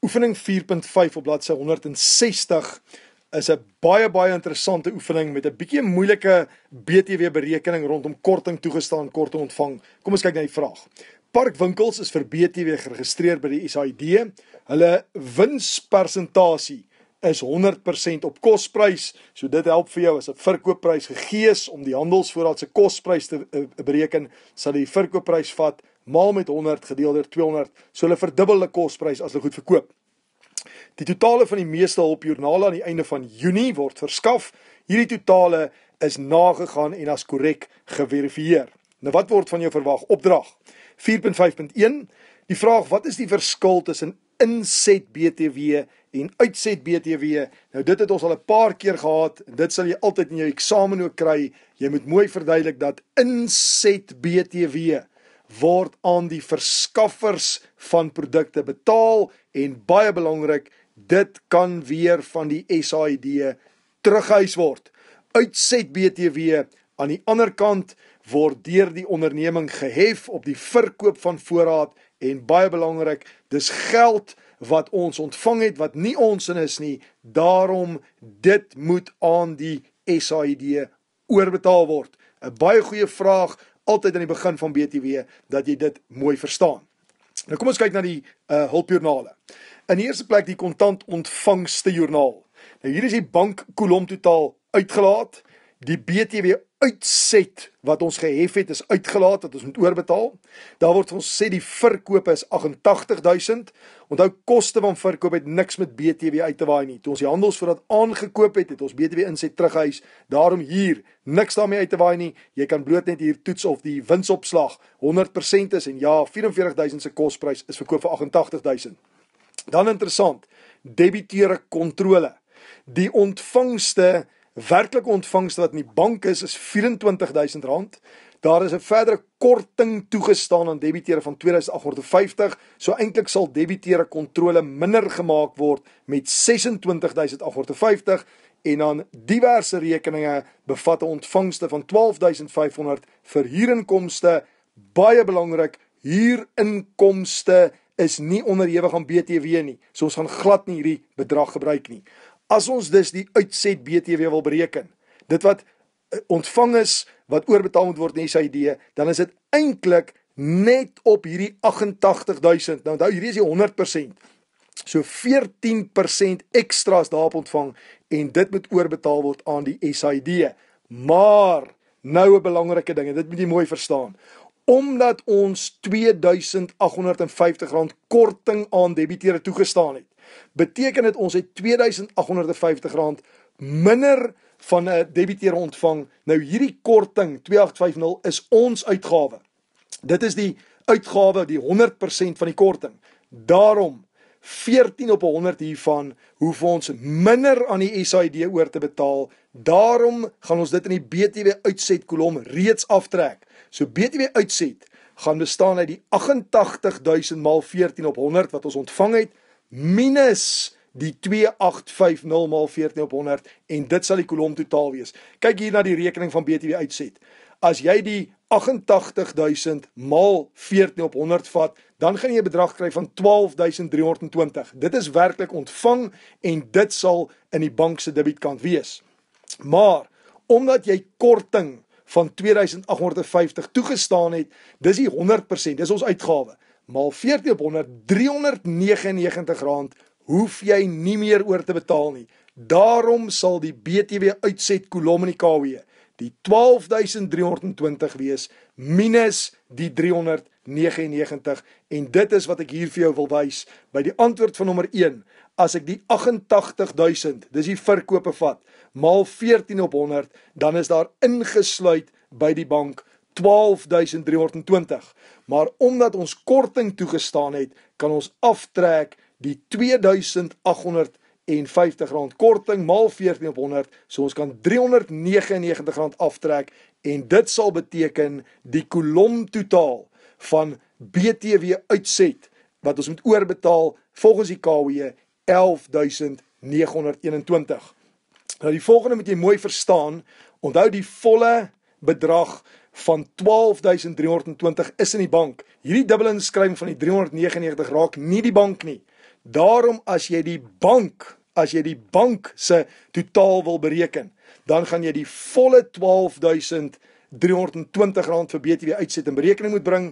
Oefening 4.5 op bladsy 160 is 'n baie baie interessante oefening met 'n bietjie moeilike BTW berekening rondom korting toegestaan, korting ontvang. Kom ons kyk na die vraag. Parkwinkels is vir BTW geregistreer by die SAID. Hulle winspersentasie is 100% op kosprys. So dit help vir jou as 'n verkoopprys gegee is om die handelsvoorraad se kosprys te eh, bereken, sal jy die verkoopprys vat 100% maal met 100 gedeel deur 200, so hulle verdubbel die kosprys as hulle goed verkoop. Die totale van die meeste hulpjoernale aan die einde van Junie word verskaf. Hierdie totale is nagegaan en as korrek geverifieer. Nou wat word van jou verwag opdrag? 4.5.1. Die vraag wat is die verskil tussen inset BTW en uitset BTW? Nou dit het ons al 'n paar keer gehad en dit sal jy altyd in jou eksamen ook kry. Jy moet mooi verduidelik dat inset BTW word aan die verskaffers van produkte betaal en baie belangrik dit kan weer van die SAID terughuis word uitset BTW aan die ander kant word deur die onderneming gehef op die verkoop van voorraad en baie belangrik dis geld wat ons ontvang het wat nie ons in is nie daarom dit moet aan die SAID oorbetaal word 'n baie goeie vraag altyd aan die begin van BTW dat jy dit mooi verstaan. Nou kom ons kyk na die uh hulpjoernale. In die eerste plek die kontant ontvangste joernaal. Nou hier is die bank kolom totaal uitgelaat, die BTW uitset wat ons gehef het is uitgelaat dat ons moet oorbetaal. Daar word ons sê die verkoop is 88000. Onthou koste van verkoop het niks met BTW uit te waai nie. Toe ons die handels voordat aangekoop het, het ons BTW inset terughuis. Daarom hier niks daarmee uit te waai nie. Jy kan bloot net hier toets of die winsopslag 100% is en ja, 44000 se kosprys is verkoop vir 88000. Dan interessant, debiteure kontrole. Die ontvangste werklike ontvangs wat in die bank is is R24000. Daar is 'n verdere korting toegestaan aan debiteure van 2850, so eintlik sal debiteure kontrole minder gemaak word met 26850 en dan diverse rekeninge bevat 'n ontvangste van 12500 vir huurinkomste. Baie belangrik, huurinkomste is nie onderhewig aan BTW nie. So ons gaan glad nie hierdie bedrag gebruik nie. As ons dus die uitset BTW wil bereken, dit wat eh, ontvang is wat oorbetaal moet word in hierdie idee, dan is dit eintlik net op hierdie 88000. Nou onthou, hierdie is die 100%. So 14% ekstra is daarop ontvang en dit moet oorbetaal word aan die SID. Maar nou 'n belangrike ding en dit moet jy mooi verstaan omdat ons 2850 rand korting aan debiteure toegestaan het beteken dit ons het 2850 rand minder van 'n eh, debiteure ontvang nou hierdie korting 2850 is ons uitgawe dit is die uitgawe die 100% van die korting daarom 14 op 100 hiervan hoef ons minder aan die SAID oor te betaal. Daarom gaan ons dit in die BTW uitset kolom reeds aftrek. So BTW uitset gaan bestaan uit die 88000 maal 14 op 100 wat ons ontvang het minus die 2850 maal 14 op 100 en dit sal die kolom totaal wees. Kyk hier na die rekening van BTW uitset. As jy die 88000 maal 14 op 100 vat, dan gaan jy 'n bedrag kry van 12320. Dit is werklik ontvang en dit sal in die bank se debietkant wees. Maar omdat jy korting van 2850 toegestaan het, dis die 100%, dis ons uitgawe. Maal 14 op 100, 399 rand hoef jy nie meer oor te betaal nie. Daarom sal die BTW uitset kolom in die KW die 12320 wees minus die 300 99 en dit is wat ek hier vir jou wil wys by die antwoord van nommer 1 as ek die 88000 dis die verkope vat maal 14 op 100 dan is daar ingesluit by die bank 12320 maar omdat ons korting toegestaan het kan ons aftrek die 2850 rand korting maal 14 op 100 so ons kan 399 rand aftrek en dit sal beteken die kolom totaal van BTW uitset wat ons moet oorbetaal volgens die KWE 11921. Nou die volgende moet jy mooi verstaan, onthou die volle bedrag van 12320 is in die bank. Hierdie dubbele inskrywing van die 399 raak nie die bank nie. Daarom as jy die bank, as jy die bank se totaal wil bereken, dan gaan jy die volle 12000 R320 vir BTW uitset en berekening moet bring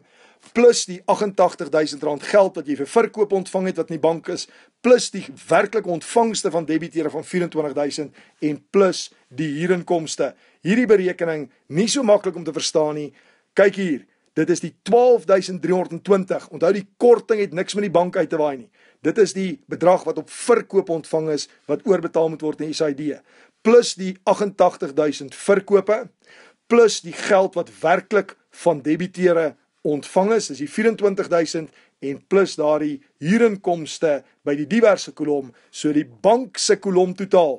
plus die R88000 geld wat jy vir verkoop ontvang het wat in die bank is plus die werklike ontvangste van debiteure van R24000 en plus die huurinkomste. Hierdie berekening nie so maklik om te verstaan nie. Kyk hier, dit is die R12320. Onthou die korting het niks met die bank uit te waai nie. Dit is die bedrag wat op verkoop ontvang is wat oorbetaal moet word in SAID plus die 88000 verkope plus die geld wat werklik van debiteure ontvang is, is die 24000 en plus daardie huurinkomste by die diverse kolom, so die bank se kolom totaal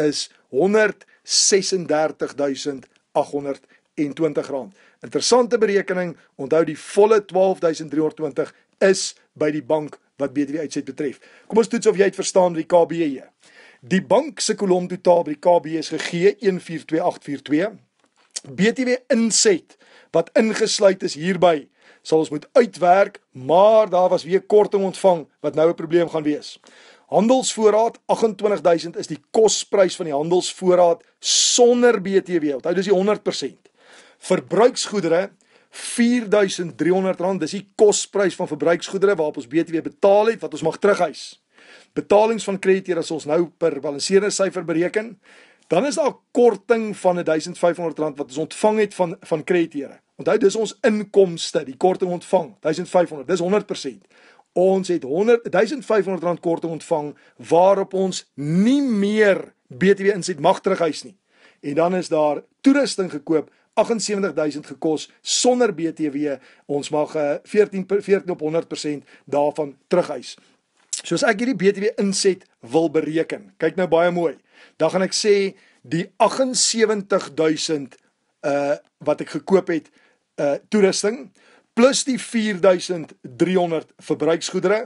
is 136820 rand. Interessante berekening, onthou die volle 12320 is by die bank wat BTW uitset betref. Kom ons toets of jy dit verstaan die KBE. Die bank se kolom totaal by die KBE is gegee 142842. BTW inset wat ingesluit is hierby sal ons moet uitwerk, maar daar was weer korting ontvang wat nou 'n probleem gaan wees. Handelsvoorraad 28000 is die kosprys van die handelsvoorraad sonder BTW. Onthou dis die 100%. Verbruiksgoedere R4300, dis die kosprys van verbruiksgoedere waarop ons BTW betaal het wat ons mag terughuis. Betalings van krediete as ons nou per balanseerder syfer bereken dan is daar korting van R1500 wat ons ontvang het van van krediteure. Onthou dis ons inkomste, die korting ontvang, R1500. Dis 100%. Ons het R1500 korting ontvang waarop ons nie meer BTW insit mag terughuis nie. En dan is daar toerusting gekoop 78000 gekos sonder BTW. Ons mag 14 eh, 14 op 100% daarvan terughuis. Soos ek hierdie BTW inset wil bereken. Kyk nou baie mooi. Dan gaan ek sê die 78000 uh wat ek gekoop het uh toerusting plus die 4300 verbruiksgoedere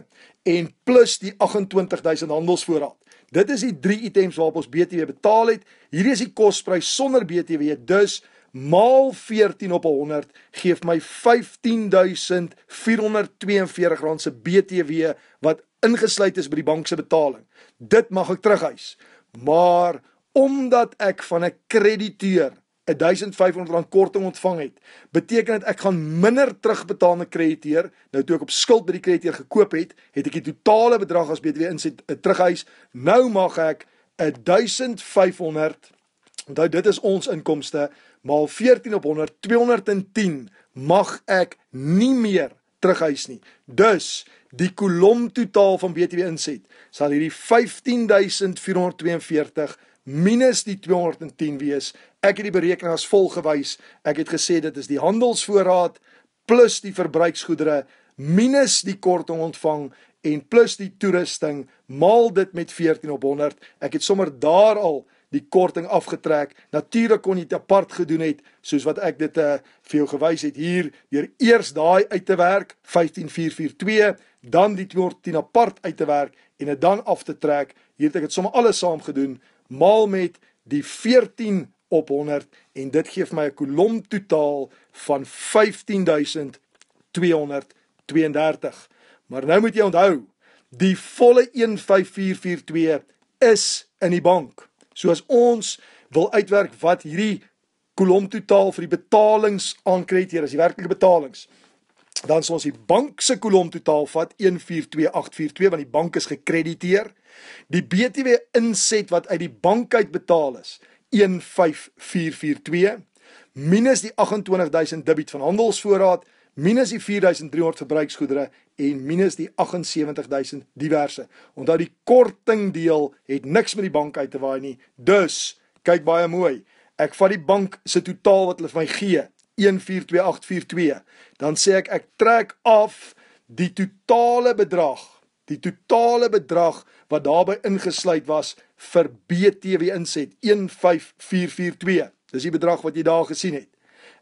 en plus die 28000 handelsvoorraad. Dit is die drie items waarop ons BTW betaal het. Hierdie is die kosprys sonder BTW. Dus maal 14 op 100 gee my 15442 rand se BTW wat ingesluit is by die bank se betaling. Dit mag ek terughuis. Maar omdat ek van 'n krediteur 'n 1500 rand korting ontvang het, beteken dit ek gaan minder terugbetaal aan 'n krediteur. Nou toe ek op skuld by die krediteur gekoop het, het ek die totale bedrag as BTW insit eh, terughuis. Nou mag ek 'n 1500 Onthou dit is ons inkomste maal 14 op 100 210 mag ek nie meer terughuis nie. Dus die kolom totaal van BTW inset sal hierdie 15442 minus die 210 wees. Ek het die berekening as volg gewys. Ek het gesê dit is die handelsvoorraad plus die verbruiksgoedere minus die korting ontvang en plus die toerusting maal dit met 14 op 100. Ek het sommer daar al die korting afgetrek. Natuurlik kon jy dit apart gedoen het soos wat ek dit uh, vir jou gewys het hier deur eers daai uit te werk 15442, dan die 10 apart uit te werk en dit dan af te trek. Hier het ek dit sommer alles saam gedoen maal met die 14 op 100 en dit gee vir my 'n kolom totaal van 15232. Maar nou moet jy onthou, die volle 15442 is in die bank. So as ons wil uitwerk wat hierdie kolom totaal vir die betalings aankred hier, as die werklike betalings, dan sal ons die bank se kolom totaal vat 142842 want die bank is gekrediteer. Die BTW inset wat uit die bank uit betaal is, 15442 minus die 28000 debiet van handelsvoorraad 15442 minus die 4300 verbruiksgoedere en minus die 78000 diverse. Onthou die kortingdeel het niks met die bank uit te waai nie. Dus, kyk baie mooi. Ek vat die bank se totaal wat hulle vir my gee, 142842. Dan sê ek ek trek af die totale bedrag, die totale bedrag wat daarbey ingesluit was vir BTW inset 15442. Dis die bedrag wat jy daar gesien het.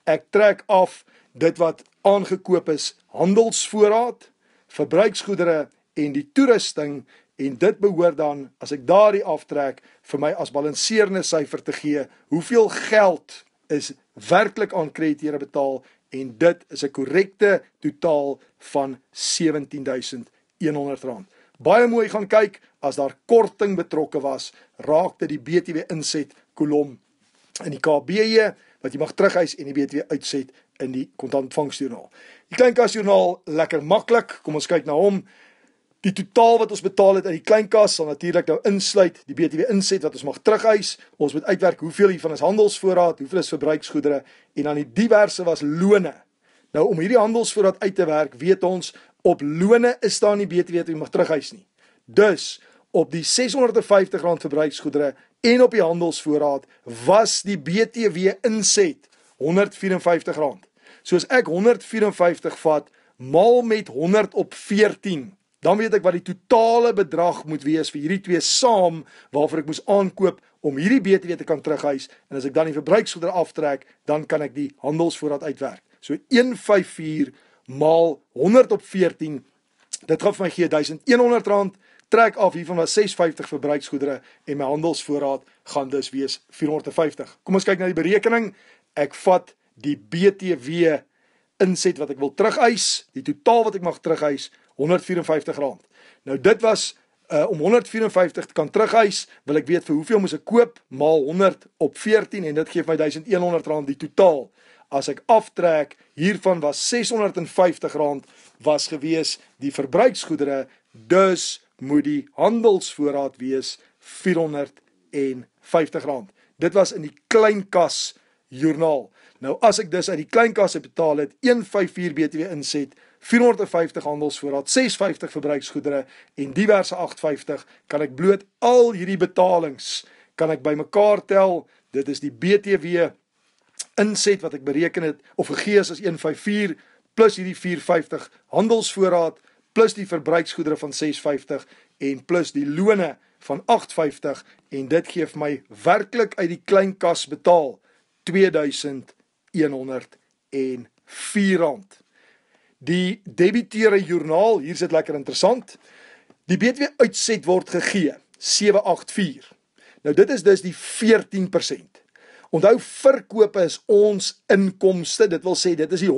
Ek trek af 3500 dit wat aangekoop is, handelsvoorraad, verbruiksgoedere en die toerusting en dit behoort dan as ek daardie aftrek vir my as balanseerende syfer te gee, hoeveel geld is werklik aan krediteure betaal en dit is 'n korrekte totaal van R17100. Baie mooi gaan kyk as daar korting betrokke was, raak dit die BTW inset kolom in die KBJ e, wat jy mag terughuis en die BTW uitset in die kontantvangsjoernaal. Die kleinkasjoernaal lekker maklik. Kom ons kyk na hom. Die totaal wat ons betaal het uit die kleinkas sal natuurlik nou insluit die BTW inset wat ons mag terugeis. Ons moet uitwerk hoeveel hiervan is handelsvoorraad, hoeveel is verbruiksgoedere en dan die diverse was lone. Nou om hierdie handelsvoorraad uit te werk, weet ons op lone is daar nie BTW wat jy mag terugeis nie. Dus op die R650 verbruiksgoedere en op die handelsvoorraad was die BTW inset 15%. 154 rand. So as ek 154 vat maal met 100 op 14, dan weet ek wat die totale bedrag moet wees vir hierdie twee saam waarvoor ek moes aankoop om hierdie BTW te kan terughuis en as ek dan die verbruiksgoedere aftrek, dan kan ek die handelsvoorraad uitwerk. So 154 maal 100 op 14, dit gaan vir my gee R1100 trek af hiervan was 650 verbruiksgoedere en my handelsvoorraad gaan dus wees 450. Kom ons kyk na die berekening ek vat die BTW inset wat ek wil terugeis, die totaal wat ek mag terugeis, R154. Nou dit was uh, om R154 te kan terugeis, wil ek weet vir hoeveel moet ek koop maal 100 op 14 en dit gee my R1100 die totaal. As ek aftrek, hiervan was R650 was gewees die verbruiksgoedere, dus moet die handelsvoorraad wees R450. Dit was in die klein kas joernaal. Nou as ek dus uit die klein kas betaal het 154 BTW inset, 450 handelsvoorraad, 650 verbruiksgoedere en diverse 850, kan ek bloot al hierdie betalings kan ek bymekaar tel. Dit is die BTW inset wat ek bereken het of gegee is as 154 plus hierdie 450 handelsvoorraad plus die verbruiksgoedere van 650 en plus die lone van 850 en dit gee vir my werklik uit die klein kas betaal 1154 2104 rand. Die debiteure joernaal, hier's dit lekker interessant. Die BTW uitset word gegee 784. Nou dit is dus die 14%. Onthou verkope is ons inkomste, dit wil sê dit is die 100%.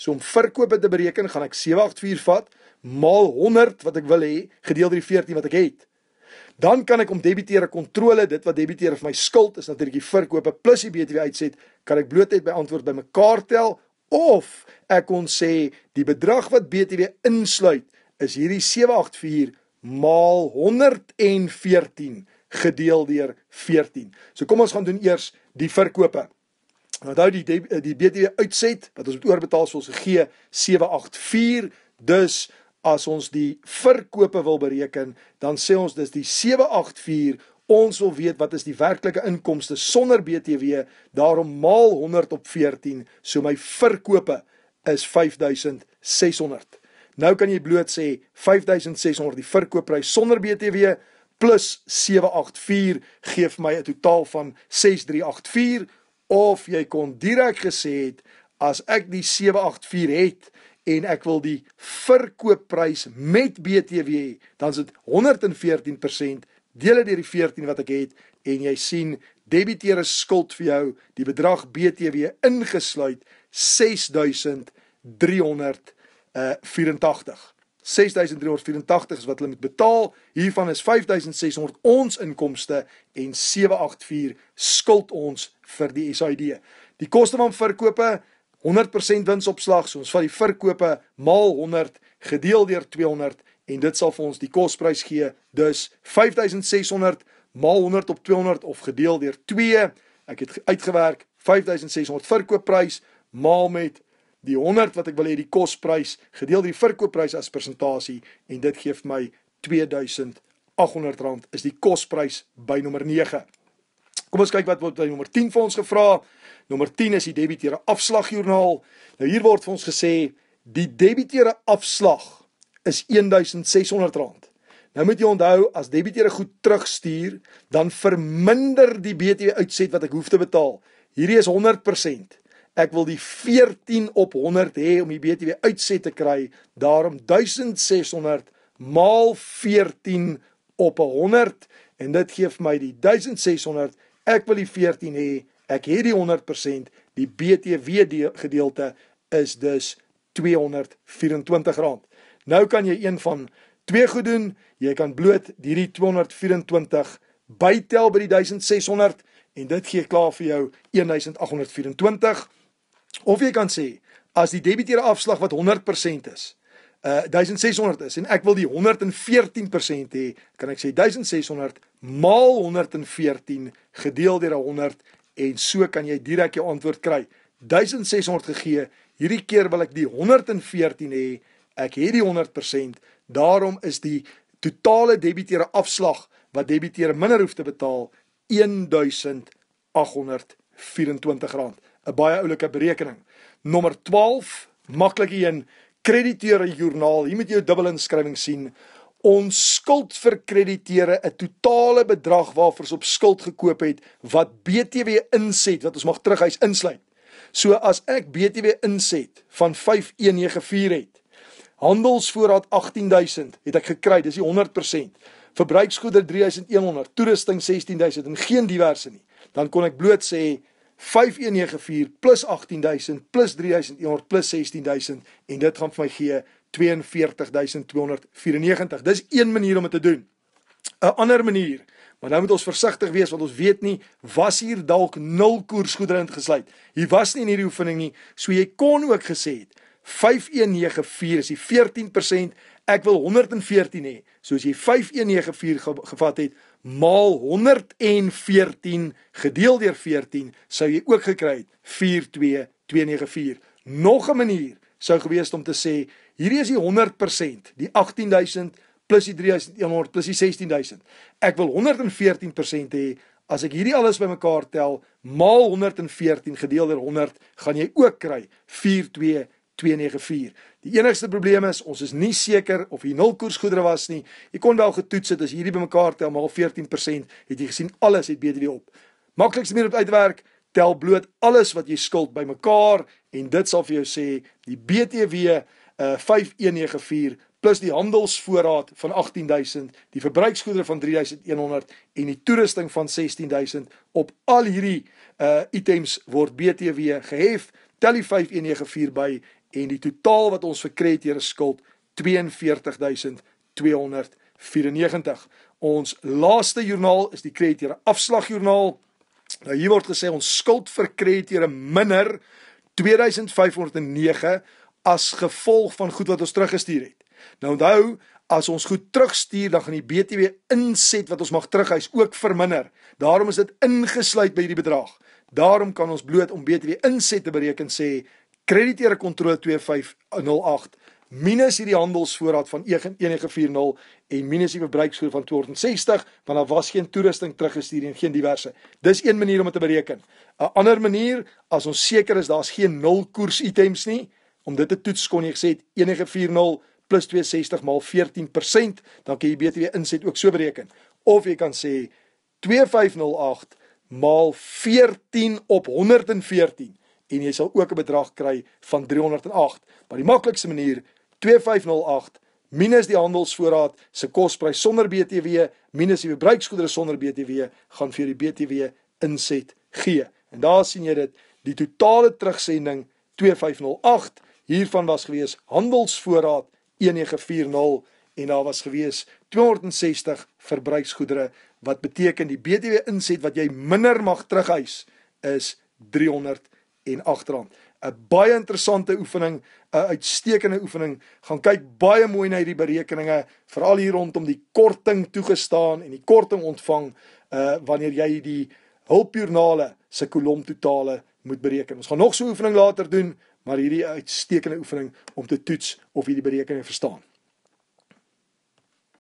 So om verkope te bereken, gaan ek 784 vat maal 100 wat ek wil hê gedeel deur die 14 wat ek het. 784 dan kan ek om debiteure kontrole dit wat debiteure vir my skuld is natuurlik die verkope plus die BTW uitset kan ek bloot net by antwoord bymekaar tel of ek kon sê die bedrag wat BTW insluit is hierdie 784 maal 114 gedeel deur 14 so kom ons gaan doen eers die verkope onthou die die BTW uitset wat ons moet oorbetaal sou gee 784 dus as ons die verkope wil bereken, dan sê ons dis die 784. Ons wil weet wat is die werklike inkomste sonder BTW, daarom maal 100 op 14, so my verkope is 5600. Nou kan jy bloot sê 5600 die verkoopprys sonder BTW plus 784 gee vir my 'n totaal van 6384 of jy kon direk gesê het as ek die 784 het en ek wil die verkoopprys met BTW hê, dan is dit 114% deel deur die 14 wat ek het en jy sien debiteure skuld vir jou die bedrag BTW ingesluit 6384. 6384 eh, is wat hulle moet betaal. Hiervan is 5600 ons inkomste en 784 skuld ons vir die SID. Die koste van verkope 100% winsopslag, so ons vat die verkope maal 100 gedeel deur 200 en dit sal vir ons die kosprys gee. Dus 5600 maal 100 op 200 of gedeel deur 2. Ek het uitgewerk 5600 verkoopprys maal met die 100 wat ek wil hê die kosprys gedeel deur die verkoopprys as persentasie en dit gee vir my 2000 R800 is die kosprys by nommer Kom ons kyk wat word by nommer 10 vir ons gevra. Nommer 10 is die debiteure afslagjoernaal. Nou hier word vir ons gesê die debiteure afslag is R1600. Nou moet jy onthou as debiteure goed terugstuur, dan verminder die BTW uitset wat ek hoef te betaal. Hierdie is 100%. Ek wil die 14 op 100 hê om die BTW uitset te kry, daarom 1600 maal 14 op 100 en dit gee vir my die 1600 Ek wil die 14 hê. Ek het die 100%. Die BTW gedeelte is dus R224. Nou kan jy een van twee goed doen. Jy kan bloot hierdie 224 bytel by die 1600 en dit gee klaar vir jou 1824. Of jy kan sê as die debiteure afslag wat 100% is, 1800 uh, 1600 is en ek wil die 114% hê, kan ek sê 1600 maal 114 gedeel deur 100 en so kan jy direk jou antwoord kry. 1600 gegee. Hierdie keer wil ek die 114 hê. Ek het die 100%. Daarom is die totale debiteure afslag wat debiteure minder hoef te betaal R1824. 'n Baie oulike berekening. Nommer 12, maklike een krediteure joernaal. Hier moet jy jou dubbelinskrywing sien. Ons skuld vir krediteure 'n totale bedrag waarvoor ons op skuld gekoop het wat BTW inset wat ons mag terughuis insluit. So as ek BTW inset van 5194 het. Handelsvoorraad 18000 het ek gekry, dis die 100%. Verbruiksgoedere 3100, toerusting 16000 en geen diverse nie. Dan kon ek bloot sê 5194 plus 18000 plus 3100 plus 16000 en dit gaan vir my gee 42294. Dis een manier om dit te doen. 'n Ander manier, maar nou moet ons versigtig wees want ons weet nie was hier dalk nul koersgoedere ingesluit. Hier was nie in hierdie oefening nie, so jy kon ook gesê het 5194 is die 14%, ek wil 114 hê. So as jy 5194 ge gevat het, maal 114 gedeel deur 14 sou jy ook gekry het 42294. Nog 'n manier sou gewees het om te sê hierdie is die 100%, die 18000 plus die 3100 plus die 16000. Ek wil 114% hê as ek hierdie alles bymekaar tel maal 114 gedeel deur 100 gaan jy ook kry 42294. Die enigste probleem is ons is nie seker of hier nulkoers goedere was nie. Jy kon wel getoets het as hierdie bymekaar tel maar al 14% het jy gesien alles het BTW op. Maklikste manier om uitwerk, tel bloot alles wat jy skuld bymekaar en dit sal vir jou sê die BTW uh 5194 plus die handelsvoorraad van 18000, die verbruiksgoedere van 3100 en die toerusting van 16000 op al hierdie uh items word BTW gehef. Tel die 5194 by en die totaal wat ons verkry het hier is skuld 42294. Ons laaste joernaal is die krediteer afslagjoernaal. Nou hier word gesê ons skuld vir krediteer minder 2509 as gevolg van goed wat ons teruggestuur het. Nou onthou As ons goed terugstuur, dan gaan die BTW inset wat ons mag terughuis ook verminder. Daarom is dit ingesluit by hierdie bedrag. Daarom kan ons bloot om BTW inset te bereken sê krediteure kontrole 2508 minus hierdie handelsvoorraad van 1940 en minus die verbruikskoer van 260 want daar was geen toerusting teruggestuur en geen diverse. Dis een manier om dit te bereken. 'n Ander manier as ons seker is daar's geen nul koers items nie om dit te toets kon jy gesê het 1940 plus 260 maal 14% dan kan jy BTW inset ook so bereken. Of jy kan sê 2508 maal 14 op 114 en jy sal ook 'n bedrag kry van 308. Maar die maklikste manier 2508 minus die handelsvoorraad se kosprys sonder BTW minus die verbruiksgoedere sonder BTW gaan vir die BTW inset gee. En daar sien jy dit, die totale terugsending 2508 hiervan was gewees handelsvoorraad 1940 en daar was gewees 260 verbruiksgoedere wat beteken die BTW inset wat jy minder mag terugeis is en agterhand. 'n Baie interessante oefening, 'n uitstekende oefening. Gaan kyk baie mooi na hierdie berekeninge, veral hier rondom die korting toegestaan en die korting ontvang uh wanneer jy die hulpjoernale se kolom totale moet bereken. Ons gaan nog so 'n oefening later doen, maar hierdie uitstekende oefening om te toets of jy die berekening verstaan.